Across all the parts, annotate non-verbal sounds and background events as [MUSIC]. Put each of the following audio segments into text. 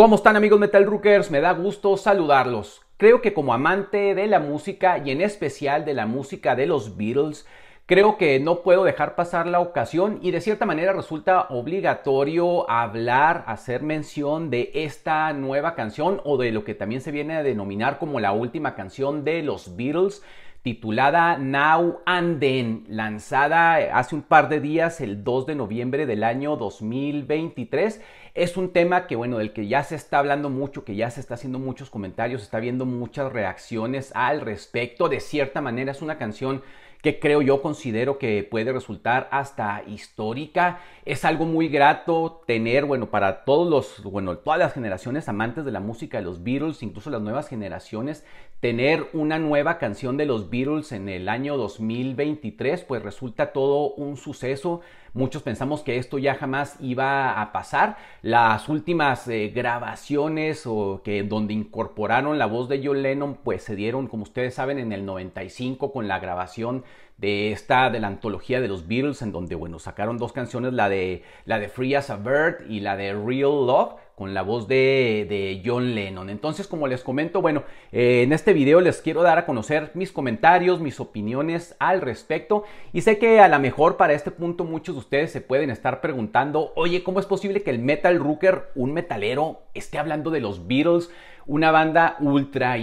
¿Cómo están amigos Metal Rookers? Me da gusto saludarlos. Creo que como amante de la música y en especial de la música de los Beatles, creo que no puedo dejar pasar la ocasión y de cierta manera resulta obligatorio hablar, hacer mención de esta nueva canción o de lo que también se viene a denominar como la última canción de los Beatles titulada Now and Then, lanzada hace un par de días, el 2 de noviembre del año 2023, es un tema que, bueno, del que ya se está hablando mucho, que ya se está haciendo muchos comentarios, está viendo muchas reacciones al respecto. De cierta manera es una canción que creo yo considero que puede resultar hasta histórica. Es algo muy grato tener, bueno, para todos los, bueno, todas las generaciones amantes de la música de los Beatles, incluso las nuevas generaciones, tener una nueva canción de los Beatles en el año 2023, pues resulta todo un suceso. Muchos pensamos que esto ya jamás iba a pasar. Las últimas eh, grabaciones o que donde incorporaron la voz de John Lennon, pues se dieron, como ustedes saben, en el 95 con la grabación de esta de la antología de los Beatles en donde bueno, sacaron dos canciones, la de la de Free as a Bird y la de Real Love con la voz de, John Lennon. Entonces, como les comento, bueno, eh, en este video les quiero dar a conocer mis comentarios, mis opiniones al respecto. Y sé que a lo mejor para este punto muchos de ustedes se pueden estar preguntando, oye, ¿cómo es posible que el Metal Rooker, un metalero, esté hablando de los Beatles? una banda ultra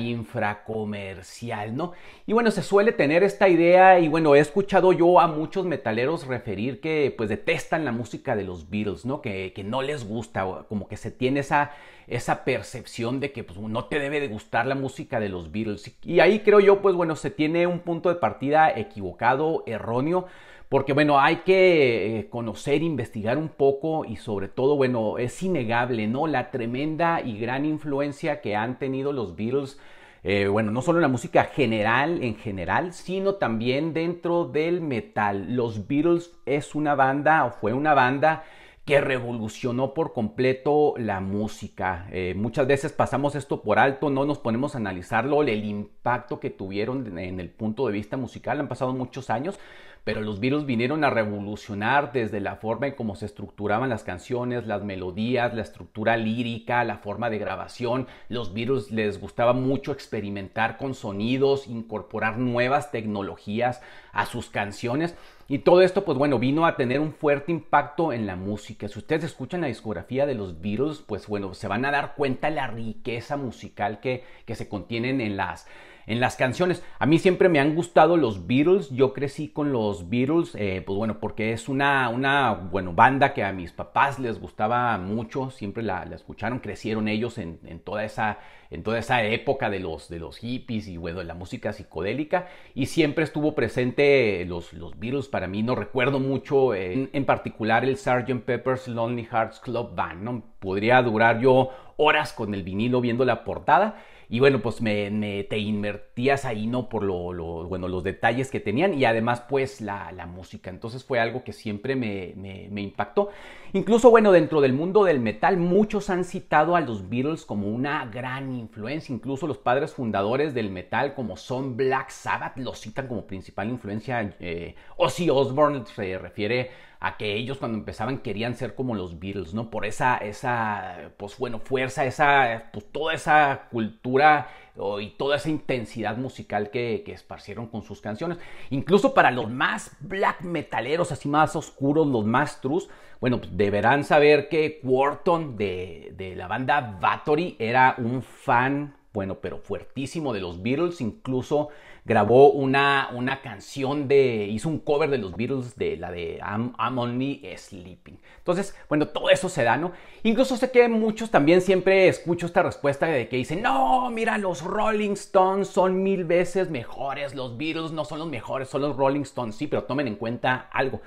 comercial, ¿no? Y bueno, se suele tener esta idea y bueno, he escuchado yo a muchos metaleros referir que pues detestan la música de los Beatles, ¿no? Que, que no les gusta, o como que se tiene esa, esa percepción de que pues, no te debe de gustar la música de los Beatles. Y ahí creo yo, pues bueno, se tiene un punto de partida equivocado, erróneo porque bueno, hay que eh, conocer, investigar un poco y sobre todo, bueno, es innegable, ¿no? La tremenda y gran influencia que han tenido los Beatles. Eh, bueno, no solo en la música general, en general, sino también dentro del metal. Los Beatles es una banda, o fue una banda, que revolucionó por completo la música. Eh, muchas veces pasamos esto por alto, no nos ponemos a analizarlo, el impacto que tuvieron en el punto de vista musical. Han pasado muchos años, pero los virus vinieron a revolucionar desde la forma en cómo se estructuraban las canciones, las melodías, la estructura lírica, la forma de grabación. Los virus les gustaba mucho experimentar con sonidos, incorporar nuevas tecnologías a sus canciones. Y todo esto, pues bueno, vino a tener un fuerte impacto en la música. Si ustedes escuchan la discografía de los virus, pues bueno, se van a dar cuenta de la riqueza musical que, que se contienen en las en las canciones. A mí siempre me han gustado los Beatles, yo crecí con los Beatles, eh, pues bueno, porque es una, una, bueno, banda que a mis papás les gustaba mucho, siempre la, escucharon, crecieron ellos en, toda esa, en toda esa época de los, de los hippies y bueno, de la música psicodélica, y siempre estuvo presente los, los Beatles para mí, no recuerdo mucho, eh, en, particular el Sgt. Pepper's Lonely Hearts Club Band, ¿no? Podría durar yo horas con el vinilo viendo la portada. Y bueno, pues me, te invertías ahí, ¿no? Por lo, bueno, los detalles que tenían y además pues la, música. Entonces fue algo que siempre me, impactó. Incluso, bueno, dentro del mundo del metal, muchos han citado a los Beatles como una gran influencia. Incluso los padres fundadores del metal, como son Black Sabbath, los citan como principal influencia. Eh, si Osbourne se refiere a que ellos cuando empezaban querían ser como los Beatles, ¿no? Por esa, esa, pues bueno, fuerza, esa, pues, toda esa cultura y toda esa intensidad musical que, que, esparcieron con sus canciones. Incluso para los más black metaleros, así más oscuros, los más trus, bueno, pues, deberán saber que Wharton de, de la banda Bathory era un fan bueno, pero fuertísimo de los Beatles. Incluso grabó una, una canción de, hizo un cover de los Beatles de la de I'm, Only Sleeping. Entonces, bueno, todo eso se da, ¿no? Incluso sé que muchos también siempre escucho esta respuesta de que dicen, no, mira, los Rolling Stones son mil veces mejores, los Beatles no son los mejores, son los Rolling Stones, sí, pero tomen en cuenta algo.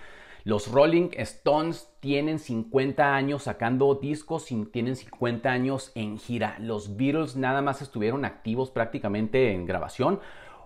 Los Rolling Stones tienen 50 años sacando discos, tienen 50 años en gira. Los Beatles nada más estuvieron activos prácticamente en grabación.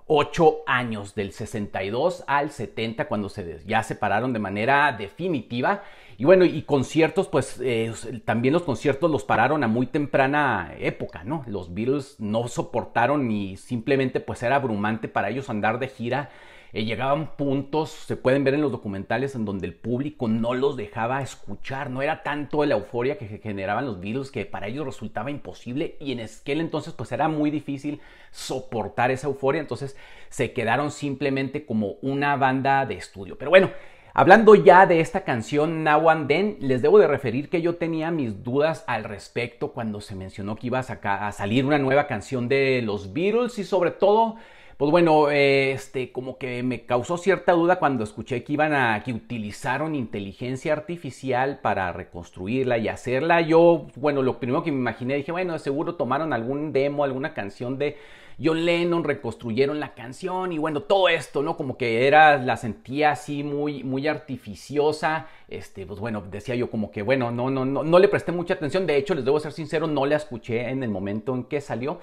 8 años, del 62 al 70, cuando se ya separaron de manera definitiva. Y bueno, y conciertos, pues eh, también los conciertos los pararon a muy temprana época, ¿no? Los Beatles no soportaron ni simplemente pues era abrumante para ellos andar de gira eh, llegaban puntos, se pueden ver en los documentales, en donde el público no los dejaba escuchar. No era tanto la euforia que generaban los Beatles que para ellos resultaba imposible y en aquel entonces pues era muy difícil soportar esa euforia. Entonces se quedaron simplemente como una banda de estudio. Pero bueno, Hablando ya de esta canción Now and Then, les debo de referir que yo tenía mis dudas al respecto cuando se mencionó que iba a, a salir una nueva canción de los Beatles y sobre todo pues bueno, eh, este, como que me causó cierta duda cuando escuché que iban a, que utilizaron inteligencia artificial para reconstruirla y hacerla. Yo, bueno, lo primero que me imaginé, dije, bueno, seguro tomaron algún demo, alguna canción de John Lennon, reconstruyeron la canción y bueno, todo esto, ¿no? Como que era, la sentía así muy, muy artificiosa. Este, pues bueno, decía yo como que, bueno, no, no, no, no le presté mucha atención. De hecho, les debo ser sincero, no la escuché en el momento en que salió.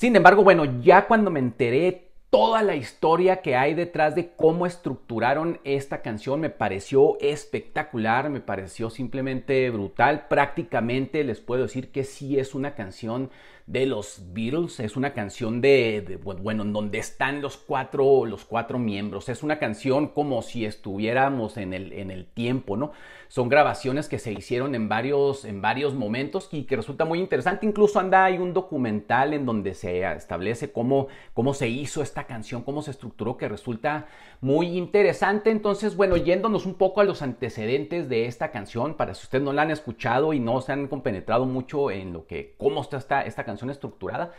Sin embargo, bueno, ya cuando me enteré toda la historia que hay detrás de cómo estructuraron esta canción me pareció espectacular, me pareció simplemente brutal. Prácticamente les puedo decir que sí es una canción de los Beatles, es una canción de, bueno, en donde están los cuatro, los cuatro miembros. Es una canción como si estuviéramos en el, en el tiempo, ¿no? Son grabaciones que se hicieron en varios, en varios momentos y que resulta muy interesante. Incluso anda hay un documental en donde se establece cómo, cómo se hizo esta canción, cómo se estructuró, que resulta muy interesante. Entonces, bueno, yéndonos un poco a los antecedentes de esta canción, para si ustedes no la han escuchado y no se han compenetrado mucho en lo que, cómo está esta, esta canción estructurada.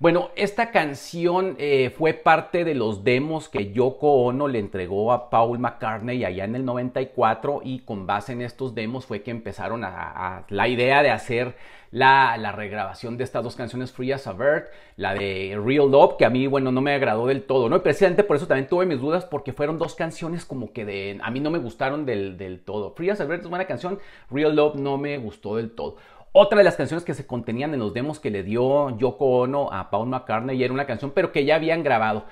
Bueno, esta canción eh, fue parte de los demos que Yoko Ono le entregó a Paul McCartney allá en el 94 y con base en estos demos fue que empezaron a, la idea de hacer la, regrabación de estas dos canciones, Free as a Bird, la de Real Love, que a mí, bueno, no me agradó del todo, ¿no? Y precisamente por eso también tuve mis dudas, porque fueron dos canciones como que de, a mí no me gustaron del, del todo. Free as a Bird es buena canción, Real Love no me gustó del todo. Otra de las canciones que se contenían en los demos que le dio Yoko Ono a Paul McCartney era una canción, pero que ya habían grabado.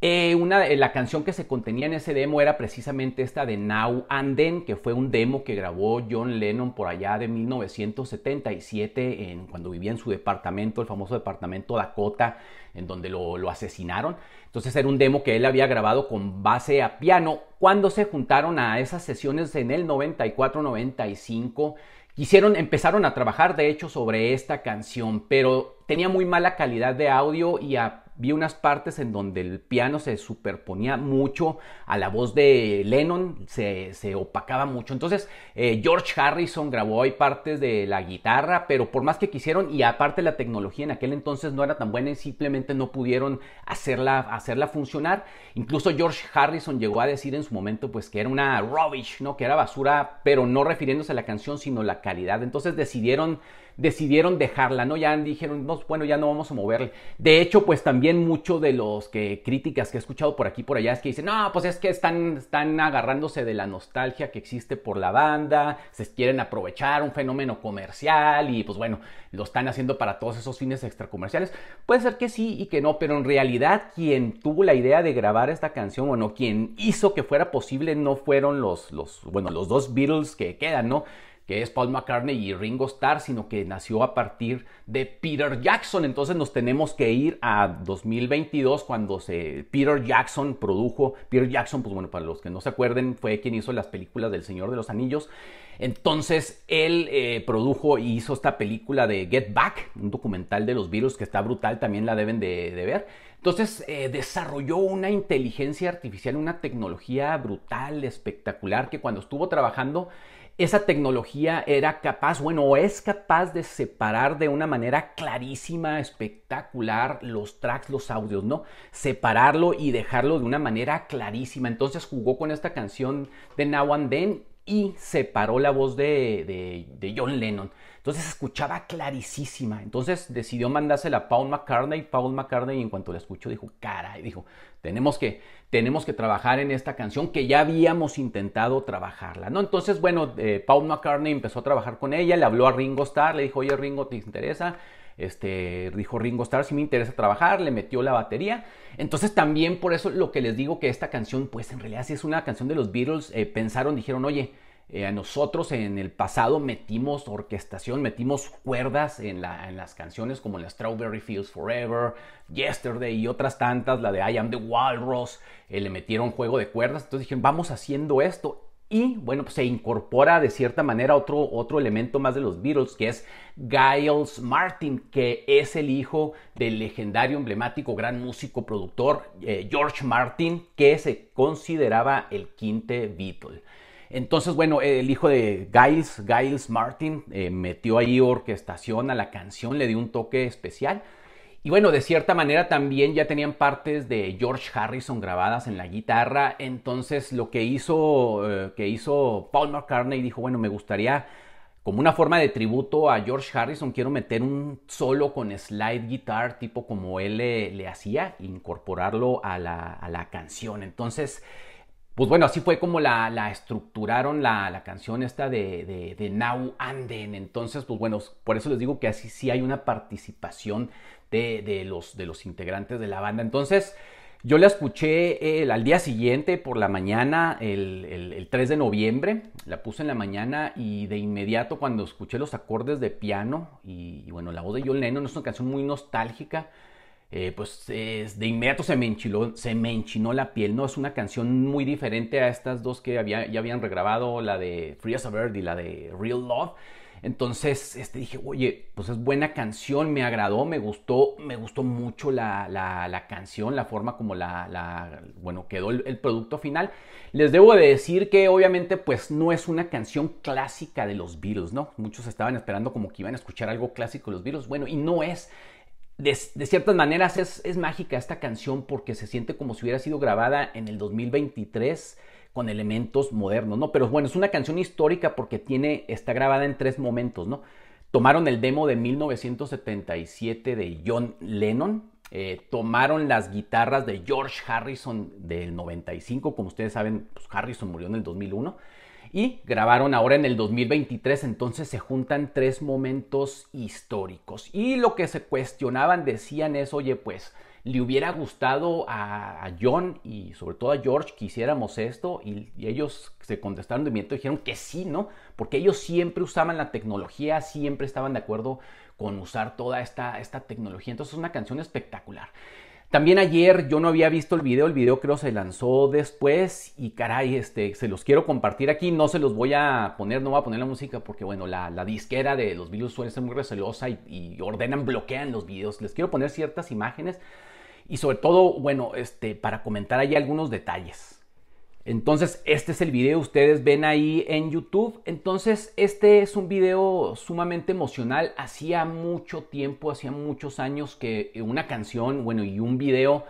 Eh, una, eh, la canción que se contenía en ese demo era precisamente esta de Now and Then, que fue un demo que grabó John Lennon por allá de 1977, en, cuando vivía en su departamento, el famoso departamento Dakota, en donde lo, lo asesinaron. Entonces era un demo que él había grabado con base a piano. Cuando se juntaron a esas sesiones en el 94-95, Hicieron, empezaron a trabajar de hecho sobre esta canción, pero tenía muy mala calidad de audio y a vi unas partes en donde el piano se superponía mucho a la voz de Lennon, se, opacaba mucho. Entonces, eh, George Harrison grabó ahí partes de la guitarra, pero por más que quisieron, y aparte la tecnología en aquel entonces no era tan buena y simplemente no pudieron hacerla, hacerla funcionar. Incluso George Harrison llegó a decir en su momento pues que era una rubbish, ¿no? Que era basura, pero no refiriéndose a la canción, sino la calidad. Entonces decidieron decidieron dejarla, ¿no? Ya dijeron, bueno, ya no vamos a moverle. De hecho, pues también mucho de los que críticas que he escuchado por aquí por allá es que dicen, no, pues es que están, agarrándose de la nostalgia que existe por la banda, se quieren aprovechar un fenómeno comercial y pues bueno, lo están haciendo para todos esos fines extracomerciales. Puede ser que sí y que no, pero en realidad quien tuvo la idea de grabar esta canción, bueno, quien hizo que fuera posible no fueron los, los bueno, los dos Beatles que quedan, ¿no? que es Paul McCartney y Ringo Starr, sino que nació a partir de Peter Jackson. Entonces nos tenemos que ir a 2022 cuando Peter Jackson produjo. Peter Jackson, pues bueno, para los que no se acuerden, fue quien hizo las películas del Señor de los Anillos. Entonces él eh, produjo y hizo esta película de Get Back, un documental de los virus que está brutal, también la deben de, ver. Entonces eh, desarrolló una inteligencia artificial, una tecnología brutal, espectacular, que cuando estuvo trabajando esa tecnología era capaz, bueno, es capaz de separar de una manera clarísima, espectacular, los tracks, los audios, ¿no? Separarlo y dejarlo de una manera clarísima. Entonces jugó con esta canción de Now and Then y separó la voz de, de John Lennon. Entonces escuchaba clarísima. Entonces decidió mandársela a Paul McCartney. Paul McCartney, en cuanto la escuchó, dijo, caray, dijo, tenemos que, tenemos que trabajar en esta canción que ya habíamos intentado trabajarla, ¿no? Entonces, bueno, eh, Paul McCartney empezó a trabajar con ella, le habló a Ringo Starr, le dijo, oye, Ringo, ¿te interesa? Este, dijo Ringo Starr, si me interesa trabajar, le metió la batería. Entonces también por eso lo que les digo que esta canción, pues en realidad sí es una canción de los Beatles, eh, pensaron, dijeron, oye, eh, a nosotros en el pasado metimos orquestación, metimos cuerdas en, las canciones como la Strawberry Fields Forever, Yesterday y otras tantas, la de I Am the Walrus, eh, le metieron juego de cuerdas, entonces dijeron, vamos haciendo esto. Y bueno, pues, se incorpora de cierta manera otro, otro elemento más de los Beatles, que es Giles Martin, que es el hijo del legendario, emblemático, gran músico, productor eh, George Martin, que se consideraba el quinte Beatle. Entonces, bueno, el hijo de Giles, Giles Martin, eh, metió ahí orquestación a la canción, le dio un toque especial. Y bueno, de cierta manera también ya tenían partes de George Harrison grabadas en la guitarra. Entonces, lo que hizo, eh, que hizo Paul McCartney dijo, bueno, me gustaría como una forma de tributo a George Harrison, quiero meter un solo con slide guitar, tipo como él le, le hacía, incorporarlo a la, a la, canción. Entonces, pues bueno, así fue como la, estructuraron la, canción esta de, de, Now Anden. Entonces, pues bueno, por eso les digo que así sí hay una participación de, los, de los integrantes de la banda. Entonces, yo la escuché eh, al día siguiente, por la mañana, el, 3 de noviembre, la puse en la mañana y de inmediato cuando escuché los acordes de piano y, y bueno, la voz de John Lennon es una canción muy nostálgica eh, pues de inmediato se me, enchiló, se me enchinó la piel, ¿no? Es una canción muy diferente a estas dos que había, ya habían regrabado, la de Free as a Bird y la de Real Love. Entonces este, dije, oye, pues es buena canción, me agradó, me gustó, me gustó mucho la, la, la canción, la forma como la, bueno, quedó el, producto final. Les debo de decir que obviamente pues no es una canción clásica de los Beatles, ¿no? Muchos estaban esperando como que iban a escuchar algo clásico de los Beatles, bueno, y no es de, ciertas maneras es, mágica esta canción porque se siente como si hubiera sido grabada en el 2023 con elementos modernos, ¿no? Pero bueno, es una canción histórica porque tiene, está grabada en tres momentos, ¿no? Tomaron el demo de 1977 de John Lennon, eh, tomaron las guitarras de George Harrison del 95, como ustedes saben, pues Harrison murió en el 2001 y grabaron ahora en el 2023, entonces se juntan tres momentos históricos. Y lo que se cuestionaban decían es, oye, pues le hubiera gustado a, John y sobre todo a George que hiciéramos esto y, ellos se contestaron de miento dijeron que sí, ¿no? Porque ellos siempre usaban la tecnología, siempre estaban de acuerdo con usar toda esta, esta tecnología. Entonces es una canción espectacular. También ayer yo no había visto el video, el video creo se lanzó después y caray, este, se los quiero compartir aquí, no se los voy a poner, no voy a poner la música porque bueno, la, disquera de los videos suele ser muy recelosa y, y, ordenan, bloquean los videos, les quiero poner ciertas imágenes y sobre todo, bueno, este, para comentar ahí algunos detalles. Entonces, este es el video, ustedes ven ahí en YouTube. Entonces, este es un video sumamente emocional. Hacía mucho tiempo, hacía muchos años que una canción, bueno, y un video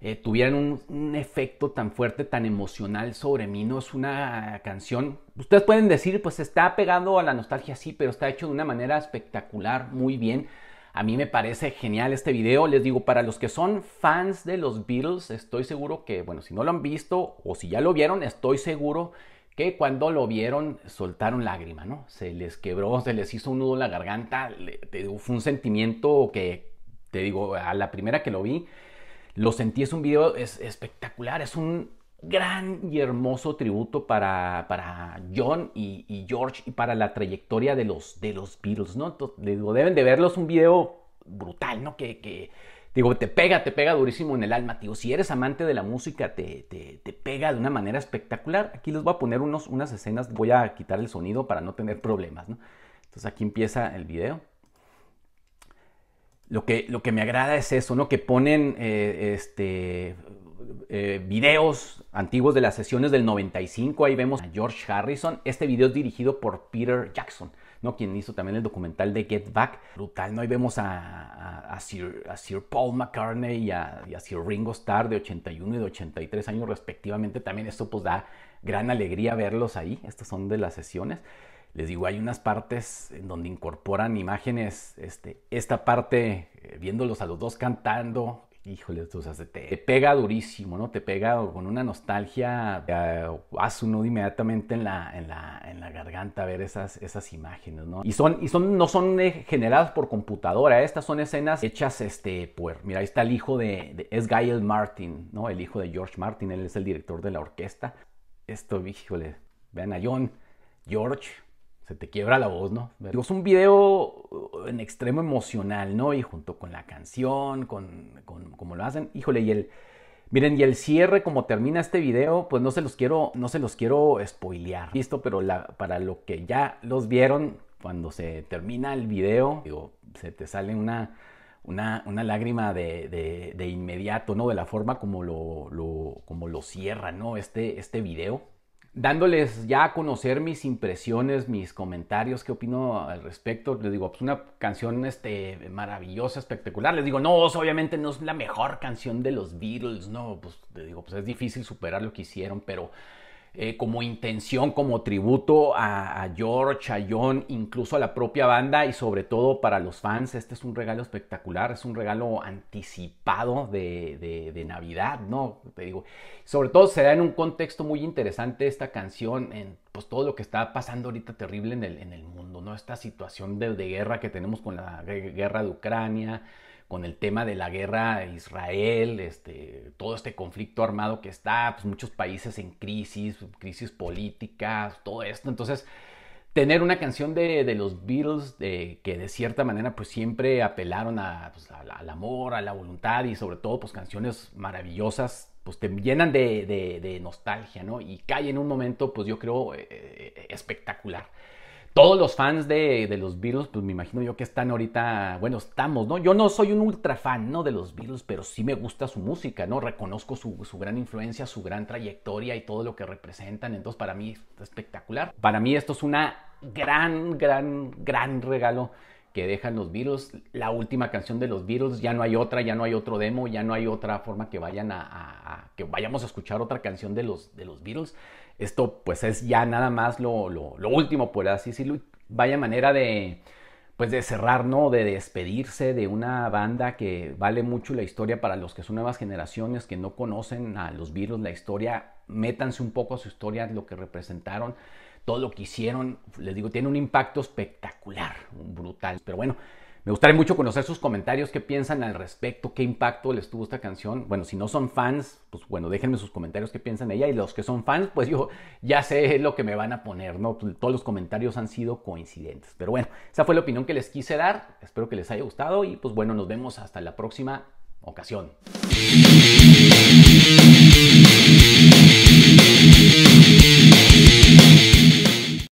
eh, tuvieran un, efecto tan fuerte, tan emocional sobre mí. No es una canción. Ustedes pueden decir, pues está pegado a la nostalgia, sí, pero está hecho de una manera espectacular, muy bien. A mí me parece genial este video. Les digo, para los que son fans de los Beatles, estoy seguro que, bueno, si no lo han visto o si ya lo vieron, estoy seguro que cuando lo vieron soltaron lágrima, ¿no? Se les quebró, [LAUGHS] se les hizo un nudo en la garganta. fue un sentimiento que, te digo, a la primera que lo vi, lo sentí. Es un video espectacular, es un gran y hermoso tributo para, John y, George y para la trayectoria de los, de los Beatles, ¿no? Entonces, deben de verlos un video brutal, ¿no? Que, digo, te pega, te pega durísimo en el alma, tío. Si eres amante de la música, te, pega de una manera espectacular. Aquí les voy a poner unos, unas escenas, voy a quitar el sonido para no tener problemas, ¿no? Entonces aquí empieza el video. Lo que, lo que me agrada es eso, ¿no? Que ponen eh, este, eh, videos antiguos de las sesiones del 95. Ahí vemos a George Harrison. Este video es dirigido por Peter Jackson. ¿no? quien hizo también el documental de Get Back. Brutal, ¿no? Ahí vemos a, Sir, Paul McCartney y, a, Sir Ringo Starr de 81 y de 83 años respectivamente. También esto pues da gran alegría verlos ahí. Estas son de las sesiones. Les digo, hay unas partes en donde incorporan imágenes, este, esta parte eh, viéndolos a los dos cantando, híjole, tú, o se te pega durísimo, ¿no? Te pega con una nostalgia, eh, hace uno inmediatamente en la, en la, en la garganta ver esas, esas imágenes, ¿no? Y son, y son, no son eh, generadas por computadora, ¿eh? estas son escenas hechas, este, pues, mira, ahí está el hijo de, es Gael Martin, ¿no? El hijo de George Martin, él es el director de la orquesta. Esto, híjole, vean a John, George, se te quiebra la voz, ¿no? es un video en extremo emocional, ¿no? Y junto con la canción, con lo hacen. Híjole, y el... Miren, y el cierre, como termina este video, pues no se los quiero, no se los quiero spoilear. Listo, pero la, para lo que ya los vieron, cuando se termina el video, digo, se te sale una, una, lágrima de, inmediato, ¿no? De la forma como lo, como lo cierra, ¿no? Este, este video dándoles ya a conocer mis impresiones, mis comentarios, qué opino al respecto. Les digo, pues una canción este, maravillosa, espectacular. Les digo, no, obviamente no es la mejor canción de los Beatles, no, pues les digo, pues es difícil superar lo que hicieron, pero eh, como intención, como tributo a, George, a John, incluso a la propia banda y sobre todo para los fans. Este es un regalo espectacular, es un regalo anticipado de, de Navidad, ¿no? Te digo, sobre todo se da en un contexto muy interesante esta canción, en pues todo lo que está pasando ahorita terrible en el, en el mundo, ¿no? Esta situación de, de guerra que tenemos con la guerra de Ucrania con el tema de la guerra Israel, este, todo este conflicto armado que está, pues muchos países en crisis, crisis políticas, todo esto. Entonces, tener una canción de, los Beatles que de cierta manera pues siempre apelaron a, pues, al amor, a la voluntad y sobre todo pues canciones maravillosas, pues te llenan de, nostalgia, ¿no? Y cae en un momento pues yo creo eh, eh, espectacular todos los fans de, los Beatles, pues me imagino yo que están ahorita, bueno, estamos, ¿no? Yo no soy un ultra fan, ¿no? De los Beatles, pero sí me gusta su música, ¿no? Reconozco su, gran influencia, su gran trayectoria y todo lo que representan, entonces para mí es espectacular. Para mí esto es una gran, gran, gran regalo que dejan los Beatles. La última canción de los Beatles, ya no hay otra, ya no hay otro demo, ya no hay otra forma que vayan a, que vayamos a escuchar otra canción de los, de los Beatles. Esto pues es ya nada más lo, lo, último, por así decirlo. Vaya manera de, pues de cerrar, ¿no? De despedirse de una banda que vale mucho la historia para los que son nuevas generaciones, que no conocen a los virus, la historia, métanse un poco a su historia, lo que representaron, todo lo que hicieron, les digo, tiene un impacto espectacular, brutal. Pero bueno, me gustaría mucho conocer sus comentarios, qué piensan al respecto, qué impacto les tuvo esta canción. Bueno, si no son fans, pues bueno, déjenme sus comentarios, qué piensan de ella. Y los que son fans, pues yo ya sé lo que me van a poner, ¿no? Pues todos los comentarios han sido coincidentes. Pero bueno, esa fue la opinión que les quise dar. Espero que les haya gustado y pues bueno, nos vemos hasta la próxima ocasión.